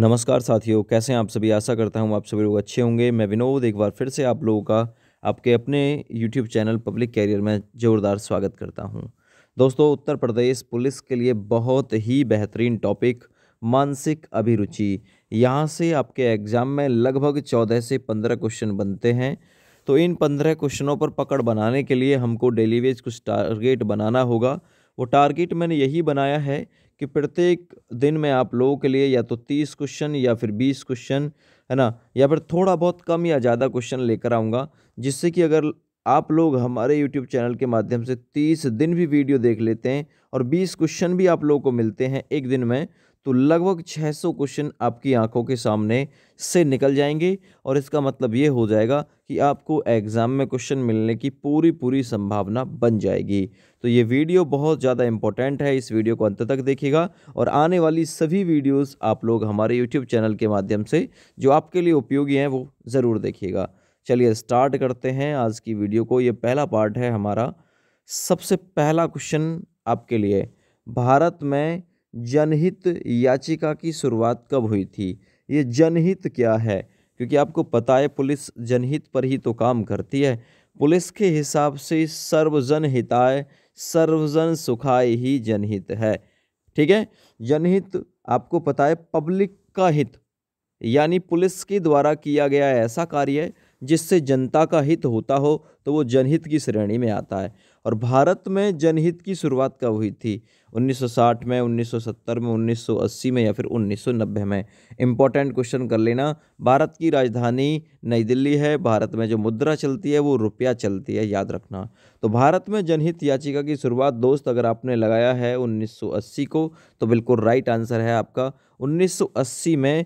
नमस्कार साथियों कैसे हैं आप सभी आशा करता हूं आप सभी लोग अच्छे होंगे मैं विनोद एक बार फिर से आप लोगों का आपके अपने यूट्यूब चैनल पब्लिक कैरियर में ज़ोरदार स्वागत करता हूं दोस्तों उत्तर प्रदेश पुलिस के लिए बहुत ही बेहतरीन टॉपिक मानसिक अभिरुचि यहाँ से आपके एग्ज़ाम में लगभग चौदह से पंद्रह क्वेश्चन बनते हैं तो इन पंद्रह क्वेश्चनों पर पकड़ बनाने के लिए हमको डेली वेज कुछ टारगेट बनाना होगा वो टारगेट मैंने यही बनाया है कि प्रत्येक दिन में आप लोगों के लिए या तो तीस क्वेश्चन या फिर बीस क्वेश्चन है ना या फिर थोड़ा बहुत कम या ज़्यादा क्वेश्चन लेकर आऊँगा जिससे कि अगर आप लोग हमारे यूट्यूब चैनल के माध्यम से तीस दिन भी वीडियो देख लेते हैं और बीस क्वेश्चन भी आप लोगों को मिलते हैं एक दिन में तो लगभग 600 क्वेश्चन आपकी आंखों के सामने से निकल जाएंगे और इसका मतलब ये हो जाएगा कि आपको एग्ज़ाम में क्वेश्चन मिलने की पूरी पूरी संभावना बन जाएगी तो ये वीडियो बहुत ज़्यादा इंपॉर्टेंट है इस वीडियो को अंत तक देखिएगा और आने वाली सभी वीडियोस आप लोग हमारे यूट्यूब चैनल के माध्यम से जो आपके लिए उपयोगी हैं वो ज़रूर देखिएगा चलिए स्टार्ट करते हैं आज की वीडियो को ये पहला पार्ट है हमारा सबसे पहला क्वेश्चन आपके लिए भारत में जनहित याचिका की शुरुआत कब हुई थी ये जनहित क्या है क्योंकि आपको पता है पुलिस जनहित पर ही तो काम करती है पुलिस के हिसाब से सर्वजन हिताय सर्वजन सुखाय ही जनहित है ठीक है जनहित आपको पता है पब्लिक का हित यानी पुलिस के द्वारा किया गया ऐसा कार्य जिससे जनता का हित होता हो तो वो जनहित की श्रेणी में आता है और भारत में जनहित की शुरुआत कब हुई थी 1960 में 1970 में 1980 में या फिर 1990 में इम्पोर्टेंट क्वेश्चन कर लेना भारत की राजधानी नई दिल्ली है भारत में जो मुद्रा चलती है वो रुपया चलती है याद रखना तो भारत में जनहित याचिका की शुरुआत दोस्त अगर आपने लगाया है 1980 को तो बिल्कुल राइट आंसर है आपका 1980 में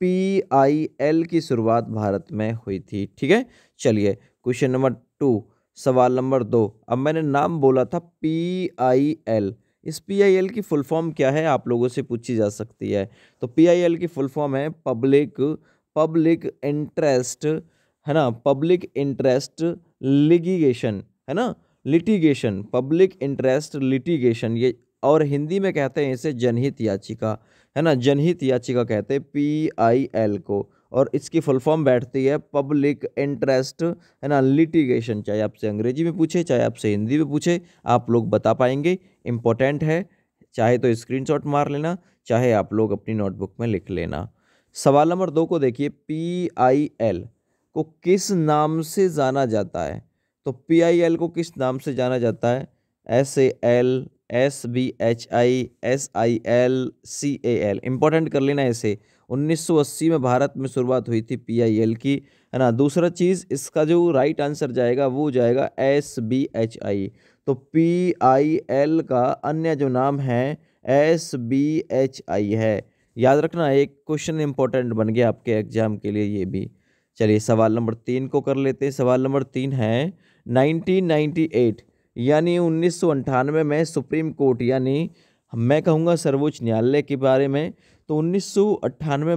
पी आई एल की शुरुआत भारत में हुई थी ठीक है चलिए क्वेश्चन नंबर टू सवाल नंबर दो अब मैंने नाम बोला था पी आई एल इस पीआईएल की फुल फॉर्म क्या है आप लोगों से पूछी जा सकती है तो पीआईएल की फुल फॉर्म है पब्लिक पब्लिक इंटरेस्ट है ना पब्लिक इंटरेस्ट लिगिगेशन है ना लिटिगेशन पब्लिक इंटरेस्ट लिटिगेशन ये और हिंदी में कहते हैं इसे जनहित याचिका है ना जनहित याचिका कहते हैं पी आई एल को और इसकी फुल फॉर्म बैठती है पब्लिक इंटरेस्ट है ना लिटिगेशन चाहे आपसे अंग्रेजी में पूछे चाहे आपसे हिंदी में पूछे आप लोग बता पाएंगे इम्पोर्टेंट है चाहे तो स्क्रीनशॉट मार लेना चाहे आप लोग अपनी नोटबुक में लिख लेना सवाल नंबर दो को देखिए पी आई एल को किस नाम से जाना जाता है तो पी आई एल को किस नाम से जाना जाता है S A L S B H I S I L C A L important कर लेना ऐसे 1980 में भारत में शुरुआत हुई थी पीआईएल की है ना दूसरा चीज़ इसका जो राइट आंसर जाएगा वो जाएगा एस बी एच आई तो पी आई एल का अन्य जो नाम है एस बी एच आई है याद रखना एक क्वेश्चन इंपॉर्टेंट बन गया आपके एग्जाम के लिए ये भी चलिए सवाल नंबर तीन को कर लेते हैं सवाल नंबर तीन है 1998 यानी उन्नीस में सुप्रीम कोर्ट यानी मैं कहूँगा सर्वोच्च न्यायालय के बारे में तो उन्नीस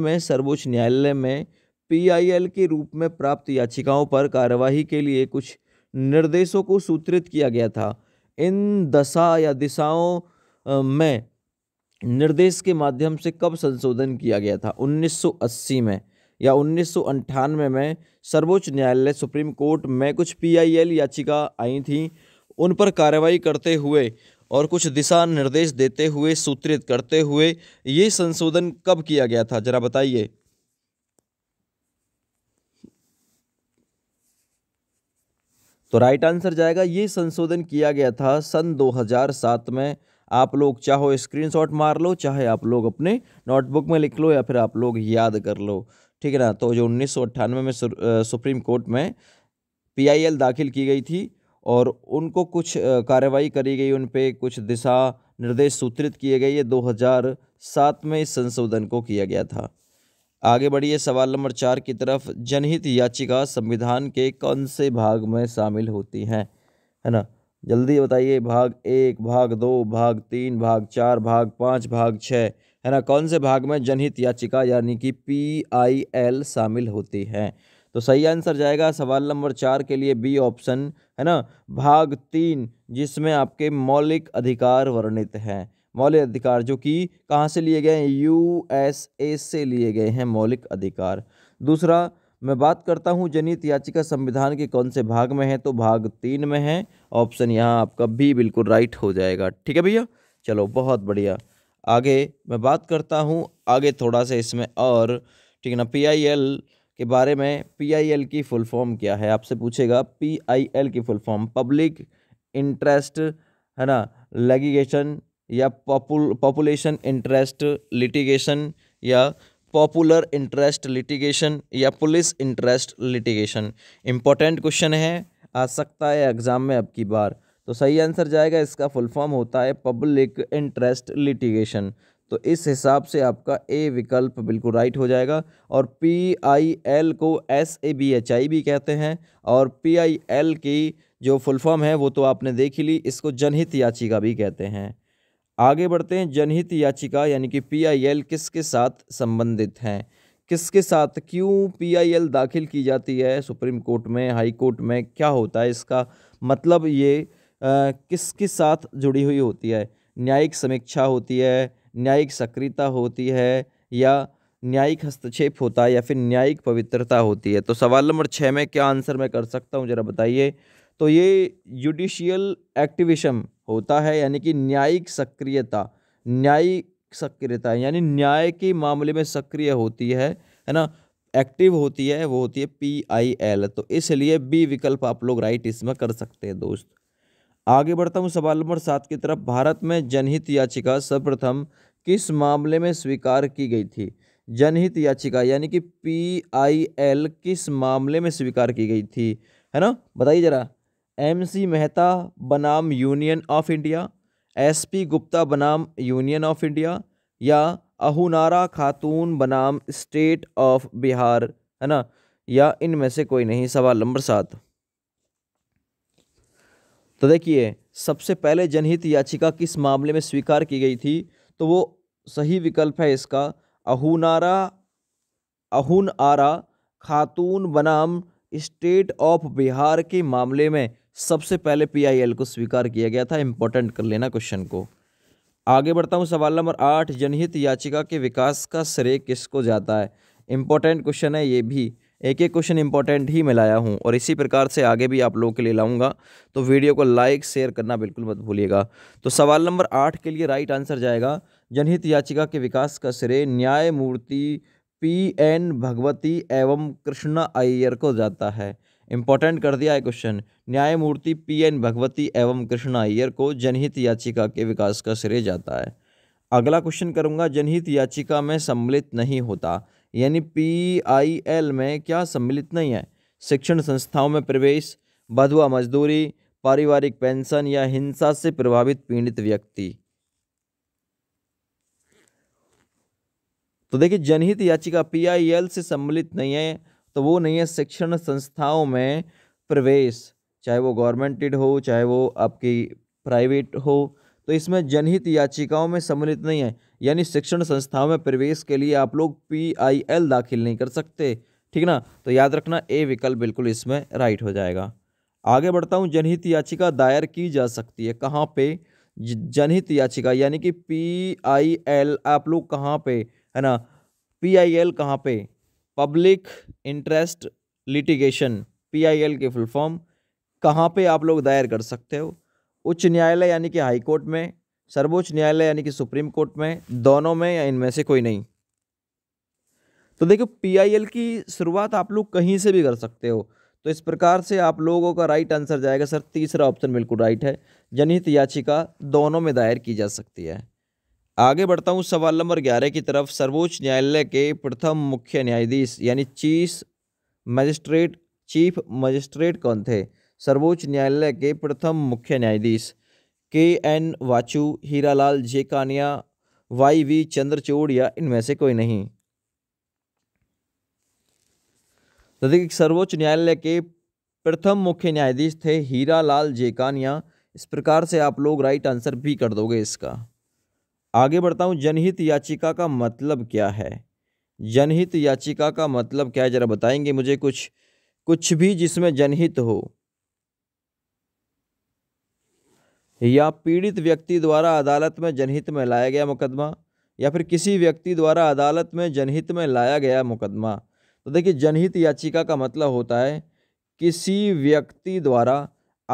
में सर्वोच्च न्यायालय में पीआईएल के रूप में प्राप्त याचिकाओं पर कार्यवाही के लिए कुछ निर्देशों को सूत्रित किया गया था इन दशा या दिशाओं में निर्देश के माध्यम से कब संशोधन किया गया था 1980 में या उन्नीस में सर्वोच्च न्यायालय सुप्रीम कोर्ट में कुछ पीआईएल याचिका आई थी उन पर कार्रवाई करते हुए और कुछ दिशा निर्देश देते हुए सूत्रित करते हुए ये संशोधन कब किया गया था जरा बताइए तो राइट आंसर जाएगा ये संशोधन किया गया था सन 2007 में आप लोग चाहो स्क्रीनशॉट मार लो चाहे आप लोग अपने नोटबुक में लिख लो या फिर आप लोग याद कर लो ठीक है ना तो जो उन्नीस में सुप्रीम कोर्ट में पीआईएल दाखिल की गई थी और उनको कुछ कार्रवाई करी गई उन पर कुछ दिशा निर्देश सूत्रित किए गए ये 2007 में इस संशोधन को किया गया था आगे बढ़िए सवाल नंबर चार की तरफ जनहित याचिका संविधान के कौन से भाग में शामिल होती हैं है ना जल्दी बताइए भाग एक भाग दो भाग तीन भाग चार भाग पाँच भाग छः है ना कौन से भाग में जनहित याचिका यानी कि पी आई एल शामिल होती हैं तो सही आंसर जाएगा सवाल नंबर चार के लिए बी ऑप्शन है ना भाग तीन जिसमें आपके मौलिक अधिकार वर्णित हैं मौलिक अधिकार जो कि कहाँ से लिए गए हैं ए से लिए गए हैं मौलिक अधिकार दूसरा मैं बात करता हूँ जनित याचिका संविधान के कौन से भाग में है तो भाग तीन में है ऑप्शन यहाँ आपका भी बिल्कुल राइट हो जाएगा ठीक है भैया चलो बहुत बढ़िया आगे मैं बात करता हूँ आगे थोड़ा सा इसमें और ठीक है ना पी आई एल के बारे में पीआईएल की फुल फॉर्म क्या है आपसे पूछेगा पीआईएल की फुल फॉर्म पब्लिक इंटरेस्ट है ना लेगिगेशन या पॉपुल पॉपुलेशन इंटरेस्ट लिटिगेशन या पॉपुलर इंटरेस्ट लिटिगेशन या police interest litigation important question है आ सकता है एग्ज़ाम में अब की बार तो सही आंसर जाएगा इसका फुल फॉर्म होता है पब्लिक इंटरेस्ट लिटिगेशन तो इस हिसाब से आपका ए विकल्प बिल्कुल राइट हो जाएगा और पी आई एल को S A B H I भी कहते हैं और पी आई एल की जो फुल फॉर्म है वो तो आपने देख ही ली इसको जनहित याचिका भी कहते हैं आगे बढ़ते हैं जनहित याचिका यानी कि पी आई एल किसके साथ संबंधित हैं किसके साथ क्यों पी आई एल दाखिल की जाती है सुप्रीम कोर्ट में हाई कोर्ट में क्या होता है इसका मतलब ये किसके साथ जुड़ी हुई होती है न्यायिक समीक्षा होती है न्यायिक सक्रियता होती है या न्यायिक हस्तक्षेप होता है या फिर न्यायिक पवित्रता होती है तो सवाल नंबर छः में क्या आंसर मैं कर सकता हूँ जरा बताइए तो ये जुडिशियल एक्टिविशम होता है यानी कि न्यायिक सक्रियता न्यायिक सक्रियता यानी न्याय के मामले में सक्रिय होती है है ना एक्टिव होती है वो होती है पी आई एल तो इसलिए बी विकल्प आप लोग राइट इसमें कर सकते हैं दोस्त आगे बढ़ता हूँ सवाल नंबर सात की तरफ भारत में जनहित याचिका सर्वप्रथम किस मामले में स्वीकार की गई थी जनहित याचिका यानी कि पी आई एल किस मामले में स्वीकार की गई थी है ना बताइए जरा एम सी मेहता बनाम Union of India S P Gupta बनाम यूनियन ऑफ इंडिया या अहुनारा खातून बनाम स्टेट ऑफ बिहार है ना या इनमें से कोई नहीं सवाल नंबर सात तो देखिए सबसे पहले जनहित याचिका किस मामले में स्वीकार की गई थी तो वो सही विकल्प है इसका अहूनारा अहुन आरा खातून बनाम स्टेट ऑफ बिहार के मामले में सबसे पहले पीआईएल को स्वीकार किया गया था इम्पोर्टेंट कर लेना क्वेश्चन को आगे बढ़ता हूँ सवाल नंबर आठ जनहित याचिका के विकास का श्रेय किसको जाता है इम्पोर्टेंट क्वेश्चन है ये भी एक एक क्वेश्चन इंपॉर्टेंट ही मैं लाया हूँ और इसी प्रकार से आगे भी आप लोगों के लिए लाऊंगा तो वीडियो को लाइक शेयर करना बिल्कुल मत भूलिएगा तो सवाल नंबर आठ के लिए राइट आंसर जाएगा जनहित याचिका के विकास का श्रेय न्यायमूर्ति पी एन भगवती एवं कृष्णा अय्यर को जाता है इंपॉर्टेंट कर दिया है क्वेश्चन न्यायमूर्ति पी एन भगवती एवं कृष्णा अय्यर को जनहित याचिका के विकास का श्रेय जाता है अगला क्वेश्चन करूंगा जनहित याचिका में सम्मिलित नहीं होता यानी पी आई एल में क्या सम्मिलित नहीं है शिक्षण संस्थाओं में प्रवेश बधुआ मजदूरी पारिवारिक पेंशन या हिंसा से प्रभावित पीड़ित व्यक्ति तो देखिए जनहित याचिका पीआईएल से सम्मिलित नहीं है तो वो नहीं है शिक्षण संस्थाओं में प्रवेश चाहे वो गवर्नमेंटेड हो चाहे वो आपकी प्राइवेट हो तो इसमें जनहित याचिकाओं में सम्मिलित नहीं है यानी शिक्षण संस्थाओं में प्रवेश के लिए आप लोग पी आई एल दाखिल नहीं कर सकते ठीक ना तो याद रखना ए विकल्प बिल्कुल इसमें राइट हो जाएगा आगे बढ़ता हूँ जनहित याचिका दायर की जा सकती है कहाँ पे जनहित याचिका यानी कि पी आई एल आप लोग कहाँ पे है ना पी आई एल कहाँ पे public interest litigation P I L के फुल फॉर्म कहाँ पे आप लोग दायर कर सकते हो उच्च न्यायालय यानी कि हाईकोर्ट में सर्वोच्च न्यायालय यानी कि सुप्रीम कोर्ट में दोनों में या इनमें से कोई नहीं तो देखो पीआईएल की शुरुआत आप लोग कहीं से भी कर सकते हो तो इस प्रकार से आप लोगों का राइट आंसर जाएगा सर तीसरा ऑप्शन बिल्कुल राइट है जनहित याचिका दोनों में दायर की जा सकती है आगे बढ़ता हूँ सवाल नंबर ग्यारह की तरफ सर्वोच्च न्यायालय के प्रथम मुख्य न्यायाधीश यानी चीफ मजिस्ट्रेट चीफ मजिस्ट्रेट कौन थे सर्वोच्च न्यायालय के प्रथम मुख्य न्यायाधीश के एन वाचू लाल J Kania Y V Chandrachud या इनमें से कोई नहीं तो देखिए सर्वोच्च न्यायालय के प्रथम मुख्य न्यायाधीश थे हीरा लाल जेकानिया इस प्रकार से आप लोग राइट आंसर भी कर दोगे इसका आगे बढ़ता हूँ जनहित याचिका का मतलब क्या है जनहित याचिका का मतलब क्या है जरा बताएंगे मुझे कुछ कुछ भी जिसमें जनहित हो या पीड़ित व्यक्ति द्वारा अदालत में जनहित में लाया गया मुकदमा या फिर किसी व्यक्ति द्वारा अदालत में जनहित में लाया गया मुकदमा तो देखिए जनहित याचिका का मतलब होता है किसी व्यक्ति द्वारा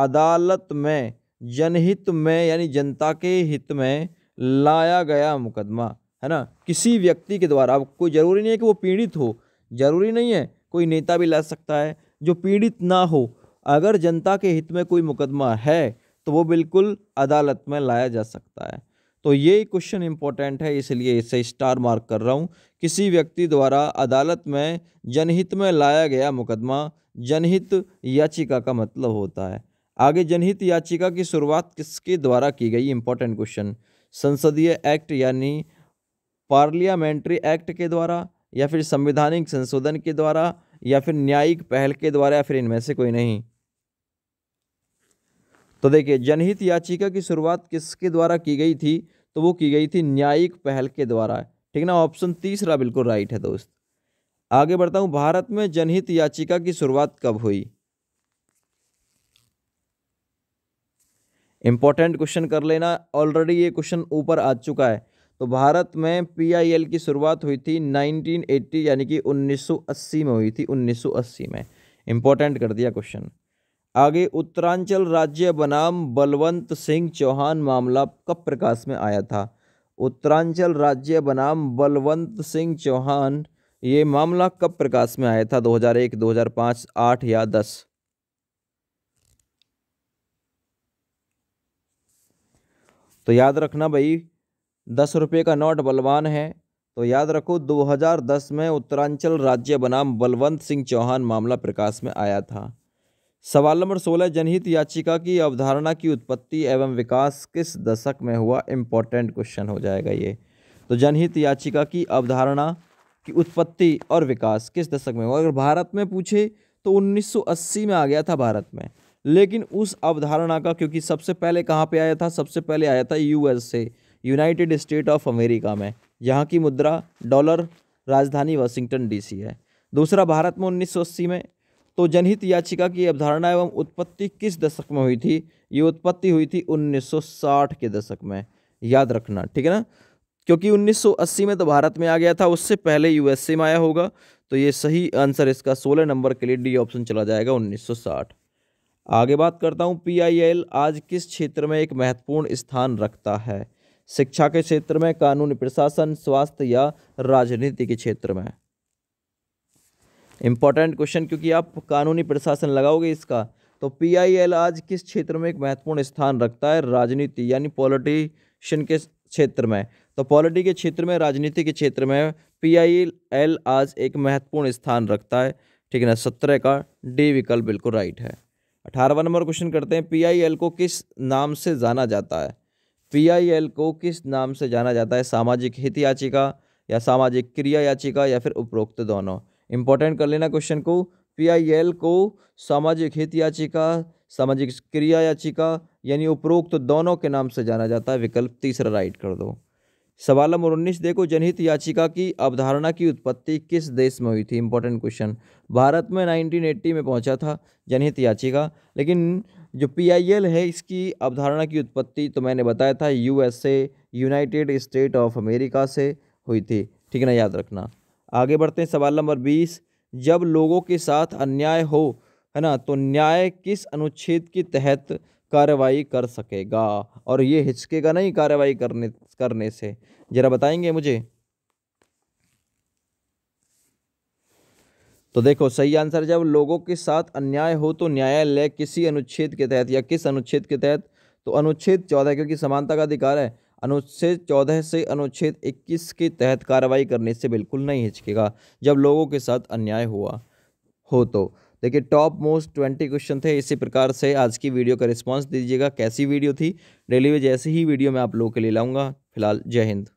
अदालत में जनहित में यानी जनता के हित में लाया गया मुकदमा है ना किसी व्यक्ति के द्वारा अब कोई ज़रूरी नहीं है कि वो पीड़ित हो ज़रूरी नहीं है कोई नेता भी ला सकता है जो पीड़ित ना हो अगर जनता के हित में कोई मुकदमा है तो वो बिल्कुल अदालत में लाया जा सकता है तो ये क्वेश्चन इम्पोर्टेंट है इसलिए इसे स्टार मार्क कर रहा हूँ किसी व्यक्ति द्वारा अदालत में जनहित में लाया गया मुकदमा जनहित याचिका का मतलब होता है आगे जनहित याचिका की शुरुआत किसके द्वारा की गई इम्पोर्टेंट क्वेश्चन संसदीय एक्ट यानी पार्लियामेंट्री एक्ट के द्वारा या फिर संविधानिक संशोधन के द्वारा या फिर न्यायिक पहल के द्वारा या फिर इनमें से कोई नहीं तो देखिए जनहित याचिका की शुरुआत किसके द्वारा की गई थी तो वो की गई थी न्यायिक पहल के द्वारा ठीक ना ऑप्शन तीसरा बिल्कुल राइट है दोस्त आगे बढ़ता हूँ भारत में जनहित याचिका की शुरुआत कब हुई इंपॉर्टेंट क्वेश्चन कर लेना ऑलरेडी ये क्वेश्चन ऊपर आ चुका है तो भारत में पीआईएल की शुरुआत हुई थी 1980 यानी कि 1980 में हुई थी 1980 में इंपॉर्टेंट कर दिया क्वेश्चन आगे उत्तरांचल राज्य बनाम बलवंत सिंह चौहान मामला कब प्रकाश में आया था उत्तरांचल राज्य बनाम बलवंत सिंह चौहान ये मामला कब प्रकाश में आया था 2001, 2005, 8 या 10 तो याद रखना भाई दस रुपये का नोट बलवान है तो याद रखो 2010 में उत्तरांचल राज्य बनाम बलवंत सिंह चौहान मामला प्रकाश में आया था सवाल नंबर सोलह जनहित याचिका की अवधारणा की उत्पत्ति एवं विकास किस दशक में हुआ इम्पोर्टेंट क्वेश्चन हो जाएगा ये तो जनहित याचिका की अवधारणा की उत्पत्ति और विकास किस दशक में हुआ अगर भारत में पूछे तो 1980 में आ गया था भारत में लेकिन उस अवधारणा का क्योंकि सबसे पहले कहाँ पे आया था सबसे पहले आया था USA United State of America में यहाँ की मुद्रा डॉलर राजधानी वाशिंगटन डी है दूसरा भारत में उन्नीस में तो जनहित याचिका की अवधारणा एवं उत्पत्ति किस दशक में हुई थी ये उत्पत्ति हुई थी 1960 के दशक में याद रखना ठीक है ना क्योंकि 1980 में तो भारत में आ गया था उससे पहले यूएसए में आया होगा तो ये सही आंसर इसका 16 नंबर के लिए डी ऑप्शन चला जाएगा 1960 आगे बात करता हूँ पीआईएल आज किस क्षेत्र में एक महत्वपूर्ण स्थान रखता है शिक्षा के क्षेत्र में कानूनी प्रशासन स्वास्थ्य या राजनीति के क्षेत्र में इंपॉर्टेंट क्वेश्चन क्योंकि आप कानूनी प्रशासन लगाओगे इसका तो पीआईएल आज किस क्षेत्र में एक महत्वपूर्ण स्थान रखता है राजनीति यानी पॉलिटिशियन के क्षेत्र में तो पॉलिटी के क्षेत्र में राजनीति के क्षेत्र में पीआईएल आज एक महत्वपूर्ण स्थान रखता है ठीक है ना सत्रह का डी विकल्प बिल्कुल राइट है अठारहवा नंबर क्वेश्चन करते हैं एल को किस नाम से जाना जाता है एल को किस नाम से जाना जाता है सामाजिक हित याचिका या सामाजिक क्रिया याचिका या फिर उपरोक्त दोनों इंपॉर्टेंट कर लेना क्वेश्चन को पीआईएल को सामाजिक हित याचिका सामाजिक क्रिया याचिका यानी उपरोक्त तो दोनों के नाम से जाना जाता है विकल्प तीसरा राइट कर दो सवाल नंबर उन्नीस देखो जनहित याचिका की अवधारणा की उत्पत्ति किस देश में हुई थी इंपॉर्टेंट क्वेश्चन भारत में एट्टी में पहुंचा था जनहित याचिका लेकिन जो पी है इसकी अवधारणा की उत्पत्ति तो मैंने बताया था USA United State of America से हुई थी ठीक है ना याद रखना आगे बढ़ते हैं सवाल नंबर बीस जब लोगों के साथ अन्याय हो है ना तो न्याय किस अनुच्छेद के तहत कार्रवाई कर सकेगा और ये हिचकेगा नहीं कार्रवाई करने करने से ज़रा बताएंगे मुझे तो देखो सही आंसर जब लोगों के साथ अन्याय हो तो न्यायालय किसी अनुच्छेद के तहत या किस अनुच्छेद के तहत तो अनुच्छेद चौदह क्योंकि समानता का अधिकार है अनुच्छेद चौदह से अनुच्छेद इक्कीस के तहत कार्रवाई करने से बिल्कुल नहीं हिचकेगा जब लोगों के साथ अन्याय हुआ हो तो देखिए टॉप मोस्ट ट्वेंटी क्वेश्चन थे इसी प्रकार से आज की वीडियो का रिस्पांस दीजिएगा कैसी वीडियो थी डेली में जैसी ही वीडियो मैं आप लोगों के लिए लाऊंगा फिलहाल जय हिंद